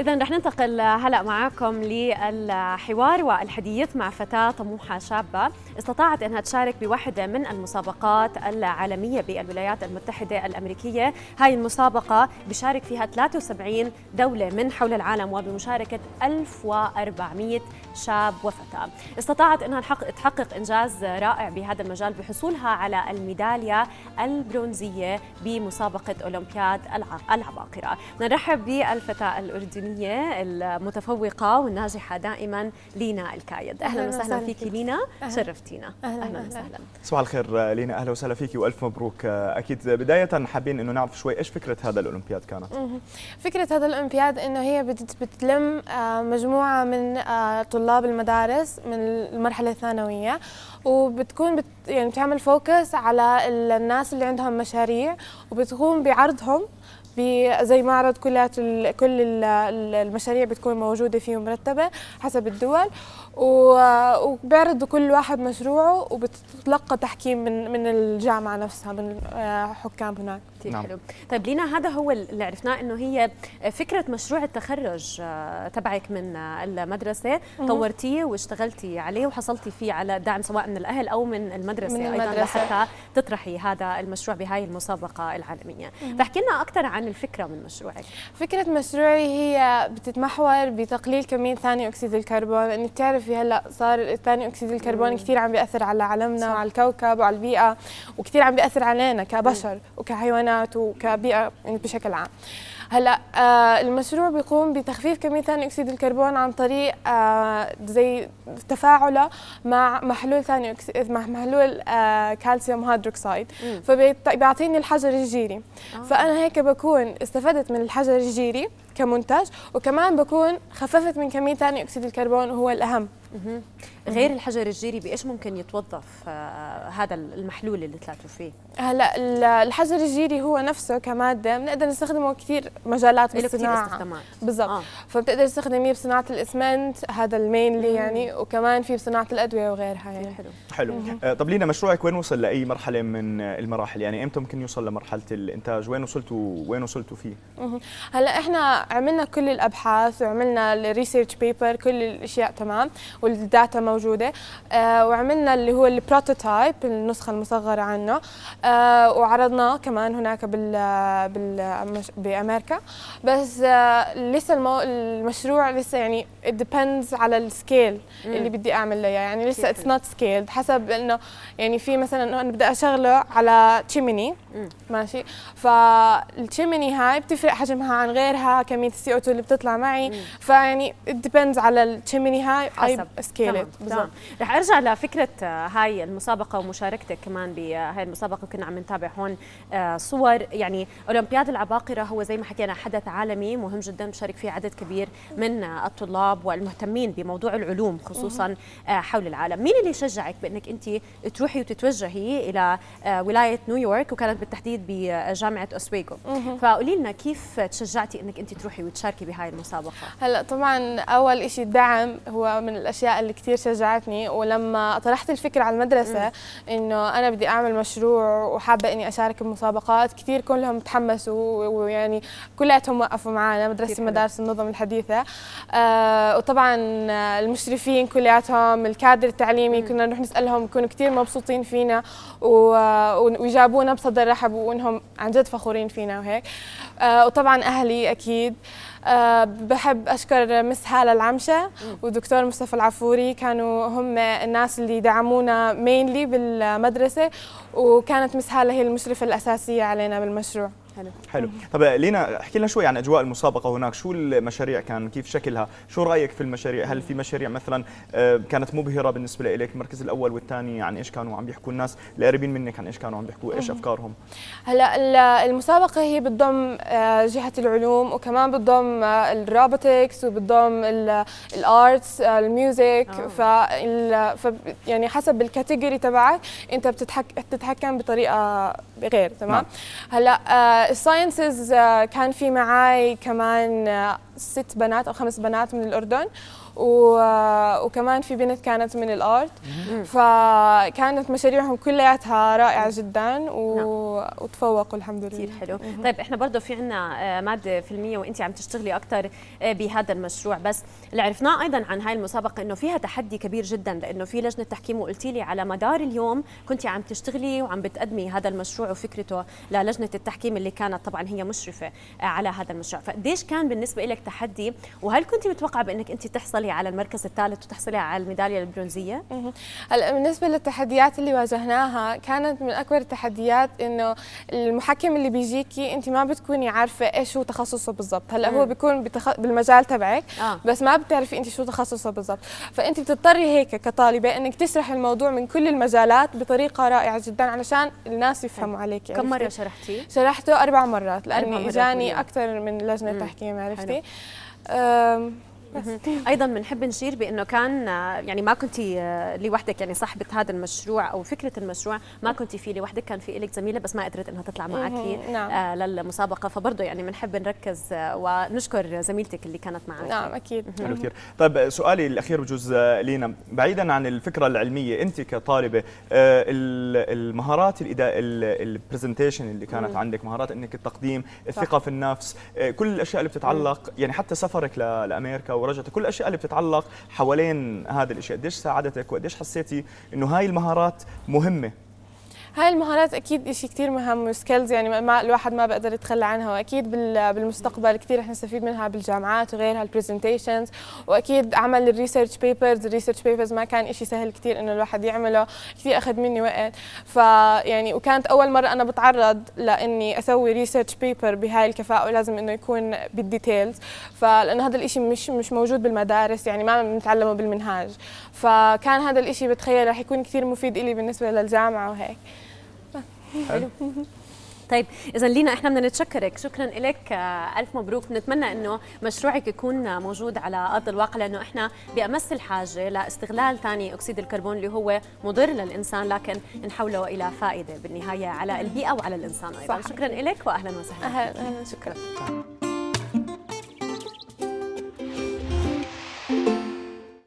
إذا رح ننتقل هلا معكم للحوار والحديث مع فتاة طموحة شابة استطاعت أنها تشارك بواحدة من المسابقات العالمية بالولايات المتحدة الأمريكية هاي المسابقة بشارك فيها 73 دولة من حول العالم وبمشاركة 1400 شاب وفتاة استطاعت أنها تحقق إنجاز رائع بهذا المجال بحصولها على الميدالية البرونزية بمسابقة أولمبياد العباقرة نرحب بالفتاة الأردنية الإعلامية المتفوقة والناجحة دائما لينا الكايد أهلا, أهلا وسهلا فيك لينا شرفتينا أهلا, أهلا وسهلا صباح الخير لينا أهلا وسهلا فيك وألف مبروك أكيد بداية حابين أنه نعرف شوي إيش فكرة هذا الأولمبياد كانت فكرة هذا الأولمبياد أنه هي بتلم آه، مجموعة من آه، طلاب المدارس من المرحلة الثانوية وبتكون بت يعني بتعمل فوكس على الناس اللي عندهم مشاريع وبتقوم بعرضهم زي معرض كلات كل المشاريع بتكون موجوده فيه ومرتبه حسب الدول وبيعرضوا كل واحد مشروعه وبتتلقى تحكيم من من الجامعه نفسها من حكام هناك كثير نعم. حلو طيب لينا هذا هو اللي عرفناه انه هي فكره مشروع التخرج آه، تبعك من آه، المدرسه طورتيه واشتغلتي عليه وحصلتي فيه على دعم سواء من الاهل او من المدرسه, من المدرسة. ايضا لحتى تطرحي هذا المشروع بهاي المسابقه العالميه فاحكي لنا اكثر عن الفكره من مشروعك فكره مشروعي هي بتتمحور بتقليل كميه ثاني اكسيد الكربون انك تعرف بتعرفي هلا صار ثاني اكسيد الكربون كثير عم بياثر على عالمنا وعلى الكوكب وعلى البيئه وكثير عم بياثر علينا كبشر وكحيوانات وكبيئه يعني بشكل عام هلا آه المشروع بيقوم بتخفيف كميه ثاني اكسيد الكربون عن طريق آه زي تفاعله مع محلول ثاني اكسيد مع محلول آه كالسيوم هيدروكسيد فبيعطيني الحجر الجيري آه. فانا هيك بكون استفدت من الحجر الجيري كمنتج وكمان بكون خففت من كمية ثاني أكسيد الكربون وهو الأهم غير الحجر الجيري بايش ممكن يتوظف آه، هذا المحلول اللي طلعتوا فيه؟ هلا آه، الحجر الجيري هو نفسه كماده بنقدر نستخدمه كثير مجالات بالصناعه بالضبط آه. فبتقدر تستخدميه بصناعه الاسمنت هذا المينلي يعني وكمان في بصناعه الادويه وغيرها يعني حلو حلو آه طب لينا مشروعك وين وصل لاي مرحله من المراحل يعني امتى ممكن يوصل لمرحله الانتاج وين وصلتوا وين وصلتوا فيه؟ هلا احنا عملنا كل الابحاث وعملنا الريسيرش بيبر كل الاشياء تمام والداتا موجوده آه، وعملنا اللي هو البروتوتايب النسخه المصغره عنه آه، وعرضناه كمان هناك بال بال بامريكا بس آه، لسه المو... المشروع لسه يعني ديبندز على السكيل اللي بدي اعمل له يعني لسه اتس نوت سكيل حسب انه يعني في مثلا انه انا بدي اشغله على تشيميني ماشي فالتشيميني هاي بتفرق حجمها عن غيرها كميه السي او 2 اللي بتطلع معي فيعني ديبندز على التشيميني هاي حسب سكيلت بالضبط رح ارجع لفكره آه، هاي المسابقه ومشاركتك كمان بهاي آه، المسابقه كنا عم نتابع هون آه، صور يعني اولمبياد العباقره هو زي ما حكينا حدث عالمي مهم جدا بشارك فيه عدد كبير من الطلاب والمهتمين بموضوع العلوم خصوصا حول العالم مين اللي شجعك بانك انت تروحي وتتوجهي الى ولايه نيويورك وكانت بالتحديد بجامعه اوسويغو فقولي لنا كيف تشجعتي انك انت تروحي وتشاركي بهاي المسابقه هلا طبعا اول شيء الدعم هو من الاشياء الاشياء اللي كثير شجعتني ولما طرحت الفكره على المدرسه انه انا بدي اعمل مشروع وحابه اني اشارك بمسابقات كثير كلهم تحمسوا ويعني كلياتهم وقفوا معنا مدرسه مدارس النظم الحديثه آه وطبعا المشرفين كلياتهم الكادر التعليمي كنا نروح نسالهم كانوا كثير مبسوطين فينا وجابونا بصدر رحب وانهم عن جد فخورين فينا وهيك آه وطبعا اهلي اكيد آه آه، بحب اشكر مس هاله العمشه ودكتور مصطفى العفوري كانوا هم الناس اللي دعمونا مينلي بالمدرسه وكانت مس هاله هي المشرفه الاساسيه علينا بالمشروع حلو حلو طب لينا احكي لنا شوي عن اجواء المسابقه هناك شو المشاريع كان كيف شكلها شو رايك في المشاريع هل في مشاريع مثلا آه، كانت مبهره بالنسبه لك المركز الاول والثاني عن يعني ايش كانوا عم بيحكوا الناس القريبين منك عن ايش كانوا عم بيحكوا ايش افكارهم هلا المسابقه هي بتضم آه، جهه العلوم وكمان بتضم آه، الروبوتكس وبتضم الارتس الميوزك ف يعني حسب الكاتيجوري تبعك انت بتتحكم بطريقه غير تمام نعم. هلا الساينسز آه، كان في معاي كمان آه، ست بنات او خمس بنات من الاردن وكمان في بنت كانت من الارض فكانت مشاريعهم كلياتها رائعه جدا و... نعم. وتفوقوا الحمد لله كثير حلو طيب احنا برضه في عندنا آه، ماده فيلميه وانت عم تشتغلي اكثر آه، بهذا المشروع بس اللي عرفناه ايضا عن هاي المسابقه انه فيها تحدي كبير جدا لانه في لجنه تحكيم وقلتي لي على مدار اليوم كنت عم تشتغلي وعم بتقدمي هذا المشروع وفكرته للجنه التحكيم اللي كانت طبعا هي مشرفه آه، على هذا المشروع فقديش كان بالنسبه لك التحدي وهل كنت متوقعه بانك انت تحصلي على المركز الثالث وتحصلي على الميداليه البرونزيه هلا بالنسبه للتحديات اللي واجهناها كانت من اكبر التحديات انه المحكم اللي بيجيكي انت ما بتكوني عارفه ايش هو تخصصه بالضبط هلا هو بيكون بتخ... بالمجال تبعك آه. بس ما بتعرفي انت شو تخصصه بالضبط فانت بتضطري هيك كطالبه انك تشرح الموضوع من كل المجالات بطريقه رائعه جدا علشان الناس يفهموا عليك كم مره شرحتي شرحته اربع مرات لاني اجاني اكثر من لجنه تحكيم عرفتي Um, ايضا بنحب نشير بانه كان آه، يعني ما كنت آه، لوحدك يعني صاحبه هذا المشروع او فكره المشروع ما كنت فيه لوحدك كان في لك زميله بس ما قدرت انها تطلع معك نعم. آه، للمسابقه فبرضه يعني بنحب نركز ونشكر زميلتك اللي كانت معك نعم اكيد حلو كثير طيب سؤالي الاخير بجوز لينا بعيدا عن الفكره العلميه انت كطالبه المهارات البرزنتيشن اللي كانت عندك مهارات انك التقديم الثقه في النفس كل الاشياء اللي بتتعلق يعني حتى سفرك لامريكا ورجعتك كل الاشياء اللي بتتعلق حوالين هذا الشيء قديش ساعدتك وقديش حسيتي انه هاي المهارات مهمه هاي المهارات اكيد إشي كثير مهم وسكيلز يعني ما الواحد ما بقدر يتخلى عنها واكيد بالمستقبل كثير رح نستفيد منها بالجامعات وغيرها البرزنتيشنز واكيد عمل الريسيرش بيبرز الريسيرش بيبرز ما كان إشي سهل كثير انه الواحد يعمله كثير اخذ مني وقت فيعني وكانت اول مره انا بتعرض لاني اسوي ريسيرش بيبر بهاي الكفاءه ولازم انه يكون بالديتيلز فلانه هذا الشيء مش مش موجود بالمدارس يعني ما بنتعلمه بالمنهاج فكان هذا الشيء بتخيل رح يكون كثير مفيد لي بالنسبه للجامعه وهيك حلو طيب اذا لينا احنا بدنا نتشكرك شكرا لك آه، الف مبروك بنتمنى انه مشروعك يكون موجود على ارض الواقع لانه احنا بامس الحاجه لاستغلال ثاني اكسيد الكربون اللي هو مضر للانسان لكن نحوله الى فائده بالنهايه على البيئه وعلى الانسان ايضا شكرا لك واهلا وسهلا اهلا شكرا